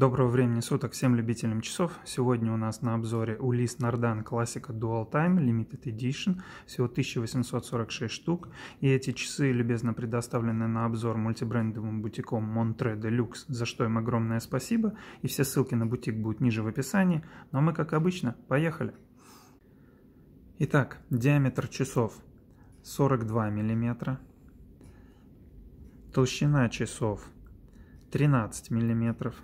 Доброго времени суток всем любителям часов. Сегодня у нас на обзоре Улис Nardan классика Dual Time Limited Edition, всего 1846 штук. И эти часы любезно предоставлены на обзор мультибрендовым бутиком Montre Deluxe, за что им огромное спасибо. И все ссылки на бутик будут ниже в описании. Ну а мы, как обычно, поехали. Итак, диаметр часов 42 мм, толщина часов 13 миллиметров,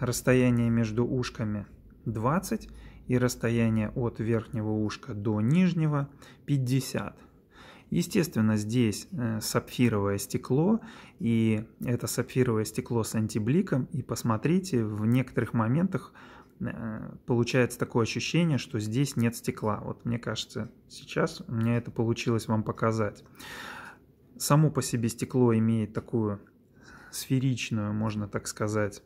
расстояние между ушками 20 и расстояние от верхнего ушка до нижнего 50. Естественно, здесь э, сапфировое стекло, и это сапфировое стекло с антибликом, и посмотрите, в некоторых моментах э, получается такое ощущение, что здесь нет стекла. Вот мне кажется, сейчас у меня это получилось вам показать. Само по себе стекло имеет такую сферичную, можно так сказать,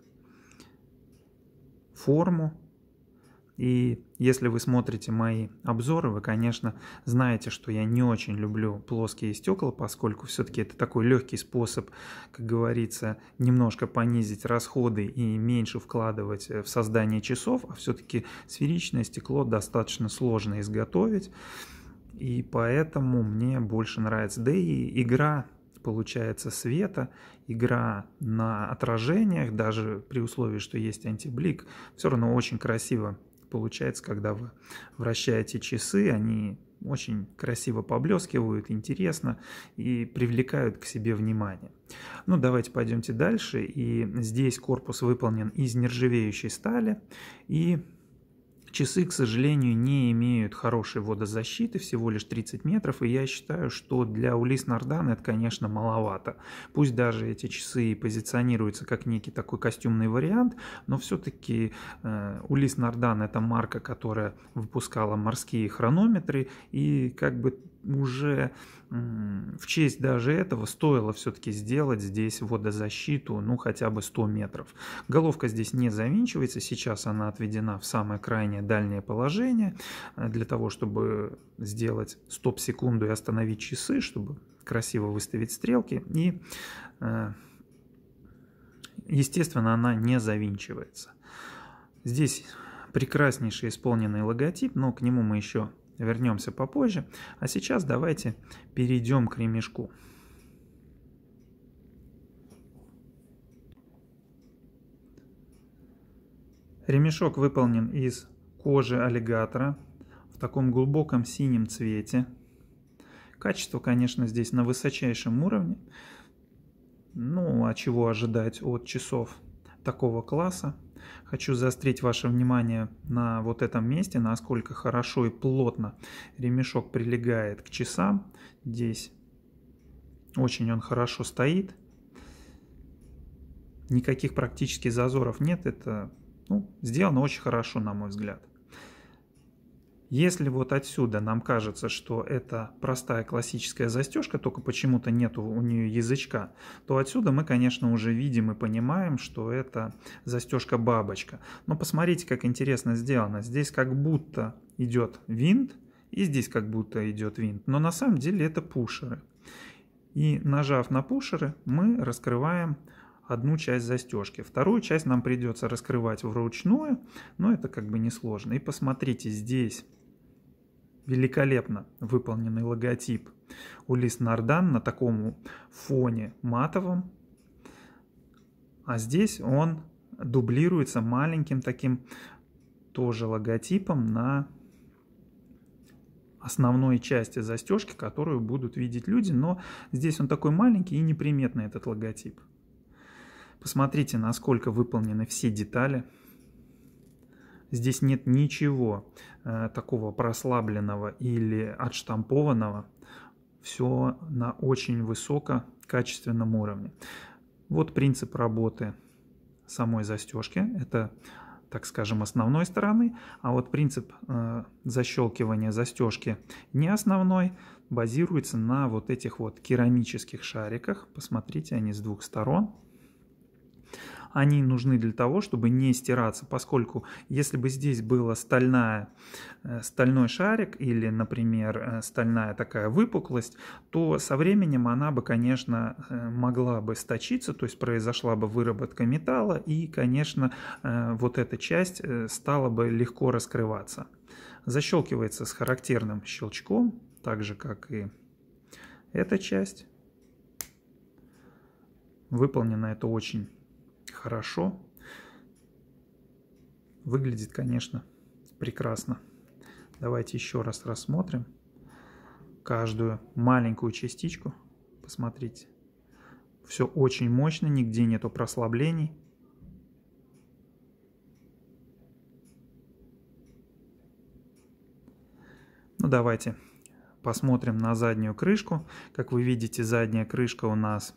форму. И если вы смотрите мои обзоры, вы, конечно, знаете, что я не очень люблю плоские стекла, поскольку все-таки это такой легкий способ, как говорится, немножко понизить расходы и меньше вкладывать э, в создание часов, а все-таки сферичное стекло достаточно сложно изготовить. И поэтому мне больше нравится. Да и игра получается света, игра на отражениях, даже при условии, что есть антиблик, все равно очень красиво получается, когда вы вращаете часы, они очень красиво поблескивают, интересно и привлекают к себе внимание. Ну, давайте пойдемте дальше. И здесь корпус выполнен из нержавеющей стали и Часы, к сожалению, не имеют хорошей водозащиты, всего лишь 30 метров, и я считаю, что для Улис Нардан это, конечно, маловато. Пусть даже эти часы и позиционируются как некий такой костюмный вариант, но все-таки э, Улис Нордан это марка, которая выпускала морские хронометры, и как бы уже в честь даже этого стоило все-таки сделать здесь водозащиту, ну хотя бы 100 метров. Головка здесь не завинчивается, сейчас она отведена в самое крайнее дальнее положение э, для того, чтобы сделать стоп-секунду и остановить часы, чтобы красиво выставить стрелки. И, э, естественно, она не завинчивается. Здесь прекраснейший исполненный логотип, но к нему мы еще вернемся попозже. А сейчас давайте перейдем к ремешку. Ремешок выполнен из кожи аллигатора в таком глубоком синем цвете. Качество, конечно, здесь на высочайшем уровне. Ну, а чего ожидать от часов такого класса? Хочу заострить ваше внимание на вот этом месте, насколько хорошо и плотно ремешок прилегает к часам. Здесь очень он хорошо стоит. Никаких практически зазоров нет. Это ну, сделано очень хорошо, на мой взгляд. Если вот отсюда нам кажется, что это простая классическая застежка, только почему-то нет у нее язычка, то отсюда мы, конечно, уже видим и понимаем, что это застежка-бабочка. Но посмотрите, как интересно сделано. Здесь как будто идет винт, и здесь как будто идет винт, но на самом деле это пушеры. И нажав на пушеры, мы раскрываем одну часть застежки. Вторую часть нам придется раскрывать вручную, но это как бы несложно. И посмотрите, здесь Великолепно выполненный логотип. Улис Нардан на таком фоне матовом. А здесь он дублируется маленьким таким тоже логотипом на основной части застежки, которую будут видеть люди, но здесь он такой маленький и неприметный этот логотип. Посмотрите, насколько выполнены все детали – Здесь нет ничего э, такого прослабленного или отштампованного. Все на очень высококачественном уровне. Вот принцип работы самой застежки. Это, так скажем, основной стороны. А вот принцип э, защелкивания застежки не основной базируется на вот этих вот керамических шариках. Посмотрите, они с двух сторон они нужны для того, чтобы не стираться, поскольку если бы здесь была стальная, э, стальной шарик или, например, э, стальная такая выпуклость, то со временем она бы, конечно, э, могла бы сточиться, то есть произошла бы выработка металла и, конечно, вот эта часть стала бы легко раскрываться. Защелкивается с характерным щелчком, так же, как и эта часть. Выполнено это очень хорошо. Выглядит, конечно, прекрасно. Давайте еще раз рассмотрим каждую маленькую частичку. Посмотрите. Все очень мощно, нигде нету прослаблений. Ну давайте посмотрим на заднюю крышку. Как вы видите, задняя крышка у нас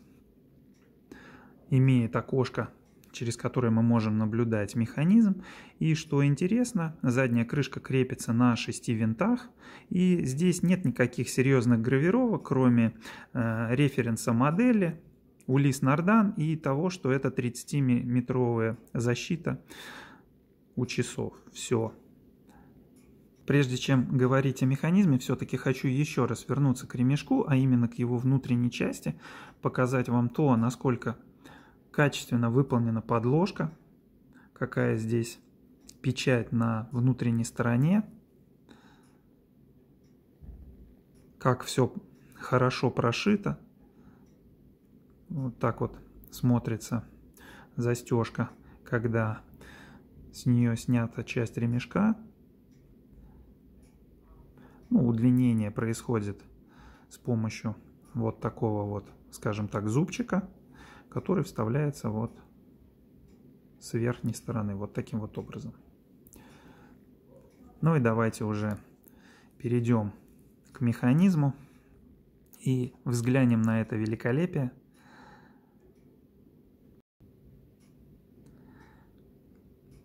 имеет окошко через который мы можем наблюдать механизм. И что интересно, задняя крышка крепится на 6 винтах. И здесь нет никаких серьезных гравировок, кроме э, референса модели, Улис Нардан и того, что это 30-метровая защита у часов. Все. Прежде чем говорить о механизме, все-таки хочу еще раз вернуться к ремешку, а именно к его внутренней части, показать вам то, насколько качественно выполнена подложка, какая здесь печать на внутренней стороне. Как все хорошо прошито. Вот так вот смотрится застежка, когда с нее снята часть ремешка. Ну, удлинение происходит с помощью вот такого вот, скажем так, зубчика который вставляется вот с верхней стороны, вот таким вот образом. Ну и давайте уже перейдем к механизму и взглянем на это великолепие.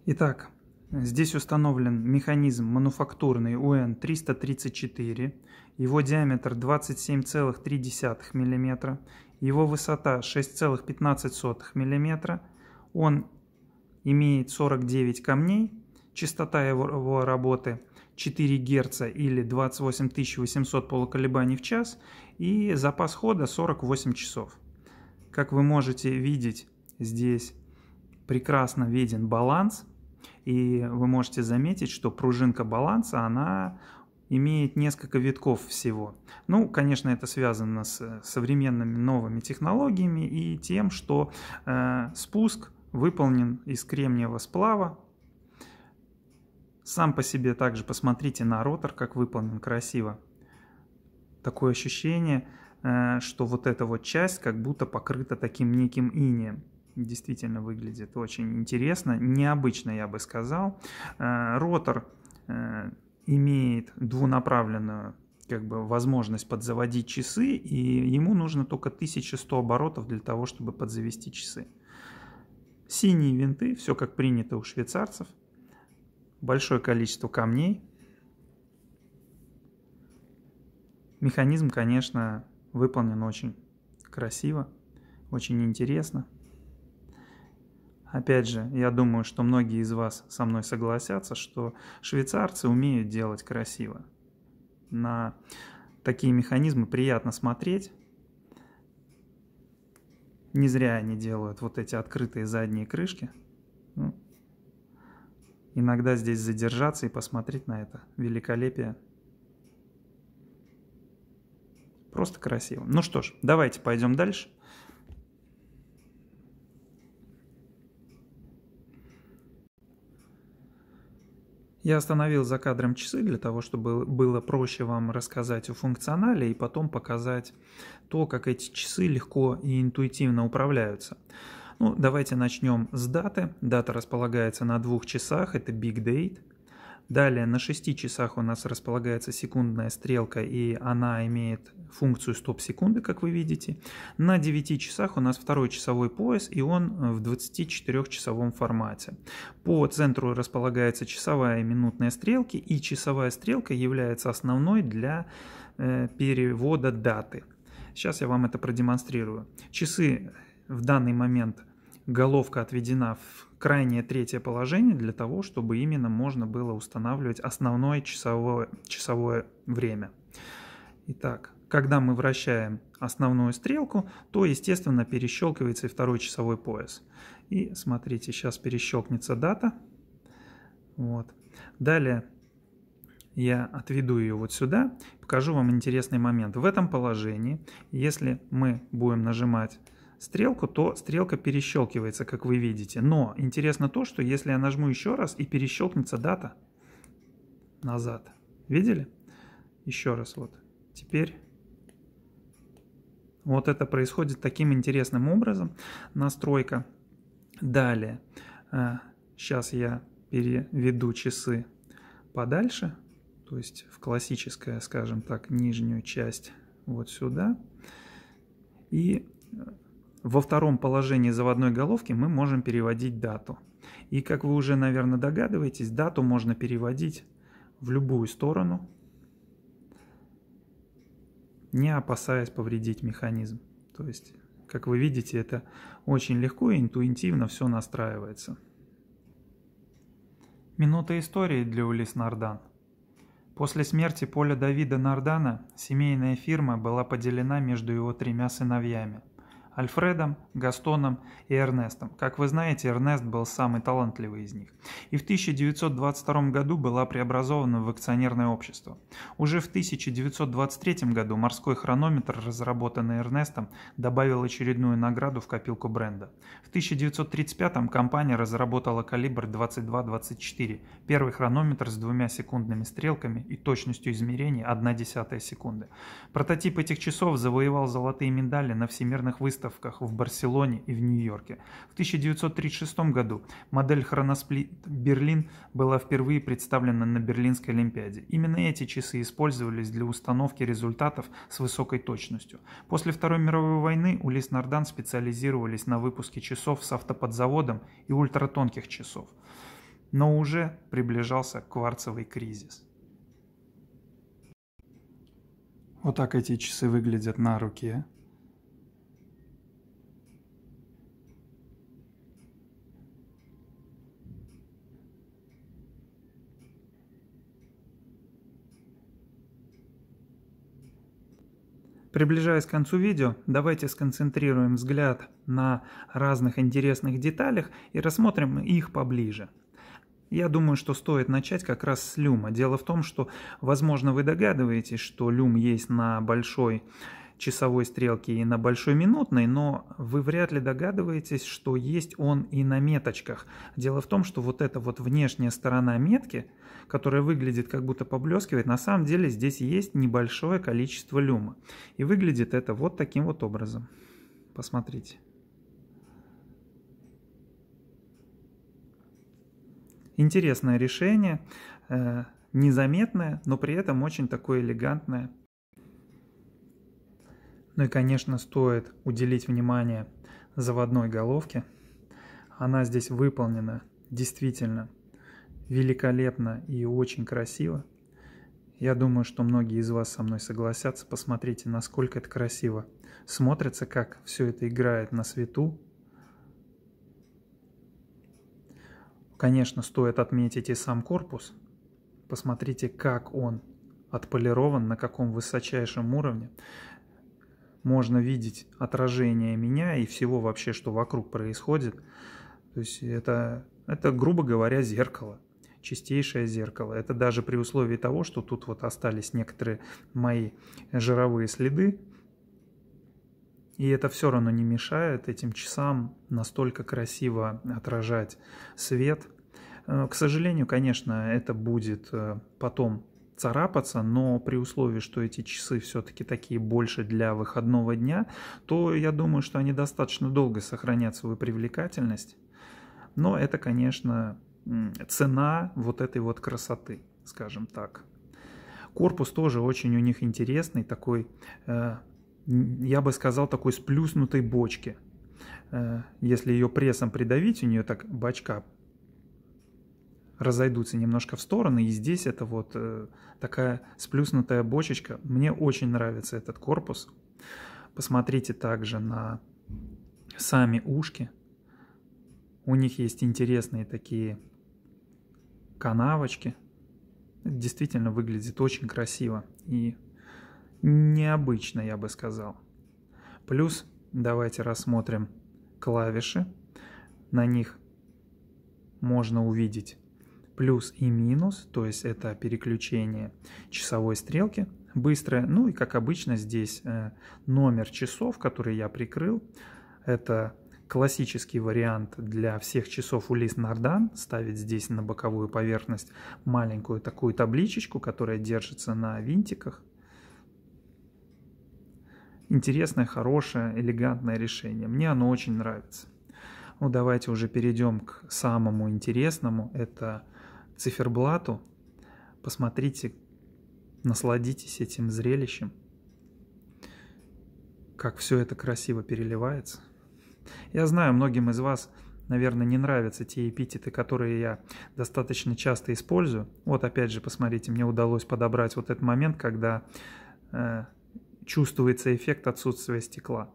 Итак, здесь установлен механизм мануфактурный UN334, его диаметр 27,3 мм его высота 6,15 мм, он имеет 49 камней, частота его работы 4 Гц или 28800 полуколебаний в час и запас хода 48 часов. Как вы можете видеть, здесь прекрасно виден баланс, и вы можете заметить, что пружинка баланса, она имеет несколько витков всего. Ну, конечно, это связано с э, современными новыми технологиями и тем, что э, спуск выполнен из кремниевого сплава. Сам по себе также посмотрите на ротор, как выполнен красиво. Такое ощущение, э, что вот эта вот часть как будто покрыта таким неким инеем действительно выглядит очень интересно, необычно, я бы сказал. Э, ротор э, имеет двунаправленную как бы возможность подзаводить часы, и ему нужно только 1100 оборотов для того, чтобы подзавести часы. Синие винты, все как принято у швейцарцев, большое количество камней. Механизм, конечно, выполнен очень красиво, очень интересно – Опять же, я думаю, что многие из вас со мной согласятся, что швейцарцы умеют делать красиво. На такие механизмы приятно смотреть. Не зря они делают вот эти открытые задние крышки. Ну, иногда здесь задержаться и посмотреть на это великолепие. Просто красиво. Ну что ж, давайте пойдем дальше. Я остановил за кадром часы для того, чтобы было проще вам рассказать о функционале и потом показать то, как эти часы легко и интуитивно управляются. Ну, давайте начнем с даты. Дата располагается на двух часах, это Big Date – Далее на 6 часах у нас располагается секундная стрелка, и она имеет функцию стоп-секунды, как вы видите. На 9 часах у нас второй часовой пояс, и он э, в 24-часовом формате. По центру располагается часовая и минутная стрелки, и часовая стрелка является основной для э, перевода даты. Сейчас я вам это продемонстрирую. Часы в данный момент головка отведена в крайнее третье положение для того, чтобы именно можно было устанавливать основное часовое, часовое время. Итак, когда мы вращаем основную стрелку, то, естественно, перещелкивается и второй часовой пояс. И смотрите, сейчас перещелкнется дата. Вот. Далее я отведу ее вот сюда, покажу вам интересный момент. В этом положении, если мы будем нажимать стрелку, то стрелка перещелкивается, как вы видите. Но интересно то, что если я нажму еще раз и перещелкнется дата назад. Видели? Еще раз вот. Теперь вот это происходит таким интересным образом. Настройка. Далее. Сейчас э, я переведу часы подальше, то есть в классическое, скажем так, нижнюю часть вот сюда. И э, во втором положении заводной головки мы можем переводить дату. И как вы уже, наверное, догадываетесь, дату можно переводить в любую сторону, не опасаясь повредить механизм. То есть, как вы видите, это очень легко и интуитивно все настраивается. Минута истории для Улис Нардан. После смерти Поля Давида Нардана семейная фирма была поделена между его тремя сыновьями. Альфредом, Гастоном и Эрнестом. Как вы знаете, Эрнест был самый талантливый из них. И в 1922 году была преобразована в акционерное общество. Уже в 1923 году морской хронометр, разработанный Эрнестом, добавил очередную награду в копилку бренда. В 1935 компания разработала калибр 22-24, первый хронометр с двумя секундными стрелками и точностью измерения 1 десятая секунды. Прототип этих часов завоевал золотые медали на всемирных выставках выставках в Барселоне и в Нью-Йорке. В 1936 году модель хроносплит Берлин была впервые представлена на Берлинской Олимпиаде. Именно эти часы использовались для установки результатов с высокой точностью. После Второй мировой войны Улис Нардан специализировались на выпуске часов с автоподзаводом и ультратонких часов. Но уже приближался кварцевый кризис. Вот так эти часы выглядят на руке. Приближаясь к концу видео, давайте сконцентрируем взгляд на разных интересных деталях и рассмотрим их поближе. Я думаю, что стоит начать как раз с люма. Дело в том, что, возможно, вы догадываетесь, что люм есть на большой часовой стрелки и на большой минутной, но вы вряд ли догадываетесь, что есть он и на меточках. Дело в том, что вот эта вот внешняя сторона метки, которая выглядит как будто поблескивает, на самом деле здесь есть небольшое количество люма. И выглядит это вот таким вот образом. Посмотрите. Интересное решение э, незаметное, но при этом очень такое элегантное ну и, конечно, стоит уделить внимание заводной головке. Она здесь выполнена действительно великолепно и очень красиво. Я думаю, что многие из вас со мной согласятся. Посмотрите, насколько это красиво смотрится, как все это играет на свету. Конечно, стоит отметить и сам корпус. Посмотрите, как он отполирован, на каком высочайшем уровне можно видеть отражение меня и всего вообще, что вокруг происходит. То есть это, это грубо говоря, зеркало, чистейшее зеркало. Это даже при условии того, что тут вот остались некоторые мои жировые следы, и это все равно не мешает этим часам настолько красиво отражать свет. Э, к сожалению, конечно, это будет э, потом царапаться, но при условии, что эти часы все-таки такие больше для выходного дня, то я думаю, что они достаточно долго сохранят свою привлекательность. Но это, конечно, цена вот этой вот красоты, скажем так. Корпус тоже очень у них интересный, такой, э, я бы сказал, такой сплюснутой бочки. Э, если ее прессом придавить, у нее так бачка разойдутся немножко в стороны, и здесь это вот э, такая сплюснутая бочечка. Мне очень нравится этот корпус. Посмотрите также на сами ушки. У них есть интересные такие канавочки. Это действительно выглядит очень красиво и необычно, я бы сказал. Плюс давайте рассмотрим клавиши. На них можно увидеть плюс и минус, то есть это переключение часовой стрелки быстрое. Ну и как обычно здесь э, номер часов, который я прикрыл, это классический вариант для всех часов Улис Нардан, ставить здесь на боковую поверхность маленькую такую табличечку, которая держится на винтиках. Интересное, хорошее, элегантное решение. Мне оно очень нравится. Ну, давайте уже перейдем к самому интересному. Это циферблату. Посмотрите, насладитесь этим зрелищем, как все это красиво переливается. Я знаю, многим из вас, наверное, не нравятся те эпитеты, которые я достаточно часто использую. Вот опять же, посмотрите, мне удалось подобрать вот этот момент, когда э, чувствуется эффект отсутствия стекла.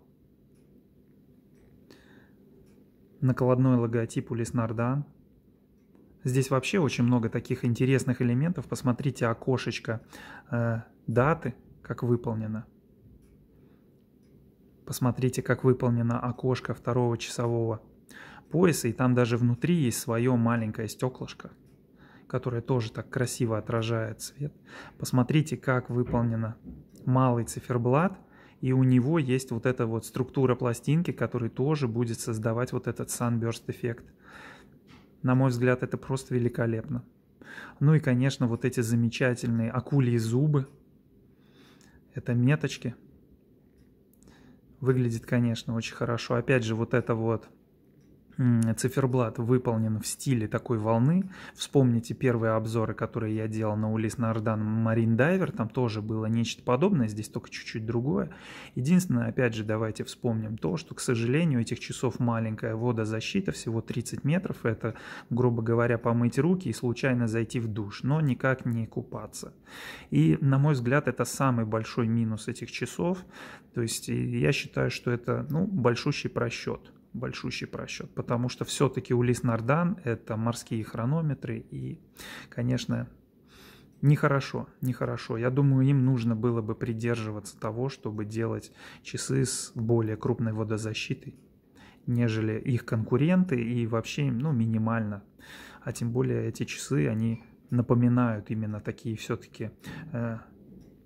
Накладной логотип у Леснардан – Здесь вообще очень много таких интересных элементов. Посмотрите окошечко э, даты, как выполнено. Посмотрите, как выполнено окошко второго часового пояса. И там даже внутри есть свое маленькое стеклышко, которое тоже так красиво отражает свет. Посмотрите, как выполнено малый циферблат. И у него есть вот эта вот структура пластинки, который тоже будет создавать вот этот sunburst эффект. На мой взгляд, это просто великолепно. Ну и, конечно, вот эти замечательные акулии зубы. Это меточки. Выглядит, конечно, очень хорошо. Опять же, вот это вот циферблат выполнен в стиле такой волны. Вспомните первые обзоры, которые я делал на Улис Нардан Марин Дайвер, там тоже было нечто подобное, здесь только чуть-чуть другое. Единственное, опять же, давайте вспомним то, что, к сожалению, этих часов маленькая водозащита, всего 30 метров, это, грубо говоря, помыть руки и случайно зайти в душ, но никак не купаться. И, на мой взгляд, это самый большой минус этих часов, то есть я считаю, что это ну, большущий просчет большущий просчет, потому что все-таки Улис Нардан – это морские хронометры, и, конечно, нехорошо, нехорошо. Я думаю, им нужно было бы придерживаться того, чтобы делать часы с более крупной водозащитой, нежели их конкуренты, и вообще, ну, минимально. А тем более эти часы, они напоминают именно такие все-таки, э,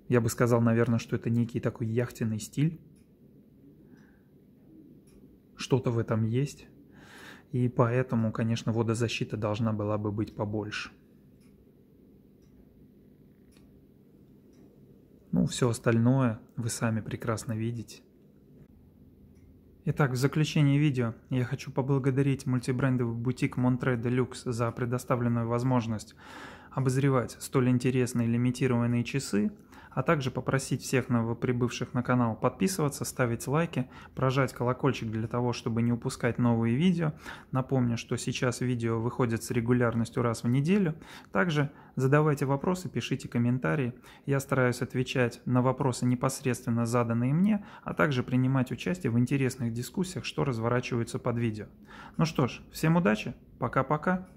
я бы сказал, наверное, что это некий такой яхтенный стиль, что-то в этом есть. И поэтому, конечно, водозащита должна была бы быть побольше. Ну, все остальное вы сами прекрасно видите. Итак, в заключение видео я хочу поблагодарить мультибрендовый бутик Montre Deluxe за предоставленную возможность обозревать столь интересные лимитированные часы, а также попросить всех новоприбывших на канал подписываться, ставить лайки, прожать колокольчик для того, чтобы не упускать новые видео. Напомню, что сейчас видео выходят с регулярностью раз в неделю. Также задавайте вопросы, пишите комментарии. Я стараюсь отвечать на вопросы непосредственно заданные мне, а также принимать участие в интересных дискуссиях, что разворачиваются под видео. Ну что ж, всем удачи, пока-пока.